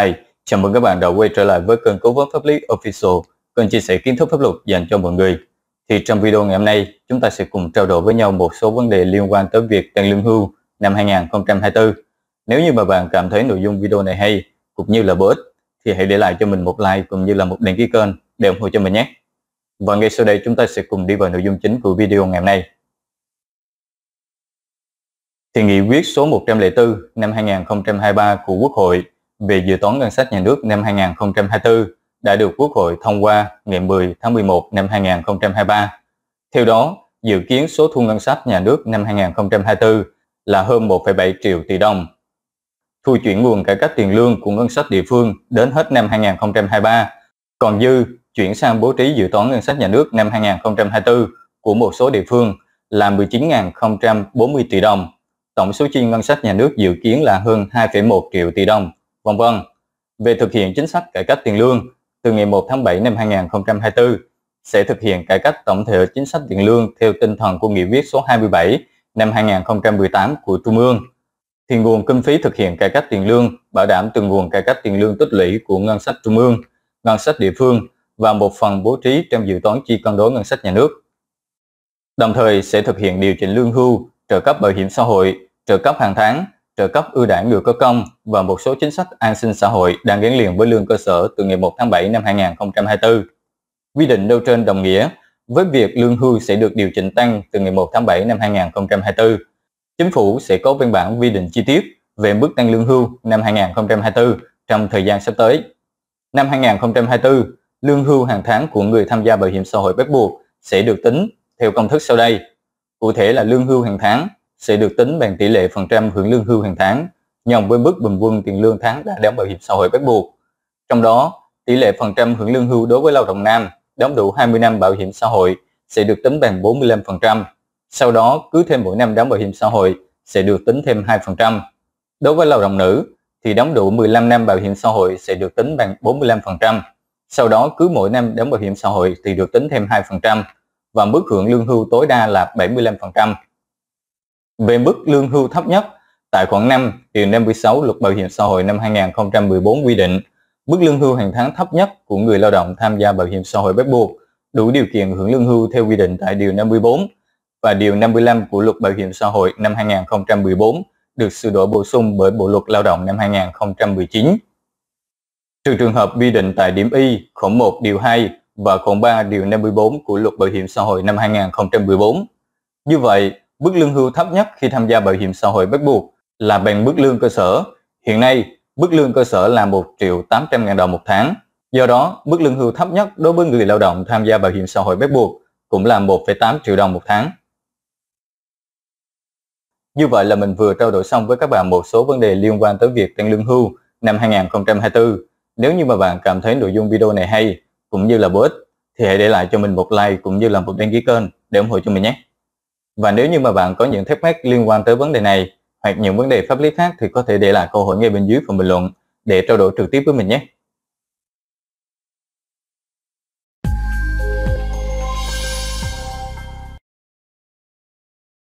Hi, chào mừng các bạn đã quay trở lại với kênh Cố vấn Pháp lý Official, kênh chia sẻ kiến thức pháp luật dành cho mọi người. Thì trong video ngày hôm nay, chúng ta sẽ cùng trao đổi với nhau một số vấn đề liên quan tới việc tăng lương hưu năm 2024. Nếu như mà bạn cảm thấy nội dung video này hay, cũng như là bổ ích, thì hãy để lại cho mình một like cũng như là một đăng ký kênh để ủng hộ cho mình nhé. Và ngay sau đây chúng ta sẽ cùng đi vào nội dung chính của video ngày hôm nay. Thì nghị quyết số 104 năm 2023 của Quốc hội về dự toán ngân sách nhà nước năm 2024 đã được Quốc hội thông qua ngày 10 tháng 11 năm 2023. Theo đó, dự kiến số thu ngân sách nhà nước năm 2024 là hơn 1,7 triệu tỷ đồng. Thu chuyển nguồn cải cách tiền lương của ngân sách địa phương đến hết năm 2023, còn dư chuyển sang bố trí dự toán ngân sách nhà nước năm 2024 của một số địa phương là 19.040 tỷ đồng. Tổng số chi ngân sách nhà nước dự kiến là hơn 2,1 triệu tỷ đồng vân vân về thực hiện chính sách cải cách tiền lương từ ngày 1 tháng 7 năm 2024 sẽ thực hiện cải cách tổng thể chính sách tiền lương theo tinh thần của nghị quyết số 27 năm 2018 của Trung ương. Thì nguồn kinh phí thực hiện cải cách tiền lương bảo đảm từ nguồn cải cách tiền lương tích lũy của ngân sách trung ương, ngân sách địa phương và một phần bố trí trong dự toán chi cân đối ngân sách nhà nước. Đồng thời sẽ thực hiện điều chỉnh lương hưu, trợ cấp bảo hiểm xã hội, trợ cấp hàng tháng, trợ cấp ưu đãi người có công và một số chính sách an sinh xã hội đang gắn liền với lương cơ sở từ ngày 1 tháng 7 năm 2024. Quy định nêu trên đồng nghĩa với việc lương hưu sẽ được điều chỉnh tăng từ ngày 1 tháng 7 năm 2024. Chính phủ sẽ có văn bản quy định chi tiết về mức tăng lương hưu năm 2024 trong thời gian sắp tới. Năm 2024, lương hưu hàng tháng của người tham gia bảo hiểm xã hội bắt buộc sẽ được tính theo công thức sau đây. Cụ thể là lương hưu hàng tháng sẽ được tính bằng tỷ lệ phần trăm hưởng lương hưu hàng tháng nhằm với mức bình quân tiền lương tháng đã đóng bảo hiểm xã hội bắt buộc. Trong đó, tỷ lệ phần trăm hưởng lương hưu đối với lao động nam đóng đủ 20 năm bảo hiểm xã hội sẽ được tính bằng 45%. Sau đó, cứ thêm mỗi năm đóng bảo hiểm xã hội sẽ được tính thêm 2%. Đối với lao động nữ, thì đóng đủ 15 năm bảo hiểm xã hội sẽ được tính bằng 45%. Sau đó, cứ mỗi năm đóng bảo hiểm xã hội thì được tính thêm 2% và mức hưởng lương hưu tối đa là 75%. Về mức lương hưu thấp nhất, tại khoản 5 điều 56 Luật Bảo hiểm xã hội năm 2014 quy định, mức lương hưu hàng tháng thấp nhất của người lao động tham gia bảo hiểm xã hội bắt buộc đủ điều kiện hưởng lương hưu theo quy định tại điều 54 và điều 55 của Luật Bảo hiểm xã hội năm 2014 được sửa đổi bổ sung bởi Bộ luật Lao động năm 2019. Trừ trường hợp quy định tại điểm Y, khoản 1 điều 2 và khoản 3 điều 54 của Luật Bảo hiểm xã hội năm 2014. Như vậy, mức lương hưu thấp nhất khi tham gia bảo hiểm xã hội bắt buộc là bằng mức lương cơ sở. Hiện nay, mức lương cơ sở là 1 triệu 800 ngàn đồng một tháng. Do đó, mức lương hưu thấp nhất đối với người lao động tham gia bảo hiểm xã hội bắt buộc cũng là 1,8 triệu đồng một tháng. Như vậy là mình vừa trao đổi xong với các bạn một số vấn đề liên quan tới việc tăng lương hưu năm 2024. Nếu như mà bạn cảm thấy nội dung video này hay cũng như là bổ ích thì hãy để lại cho mình một like cũng như là một đăng ký kênh để ủng hộ cho mình nhé. Và nếu như mà bạn có những thắc mắc liên quan tới vấn đề này hoặc những vấn đề pháp lý khác thì có thể để lại câu hỏi ngay bên dưới phần bình luận để trao đổi trực tiếp với mình nhé.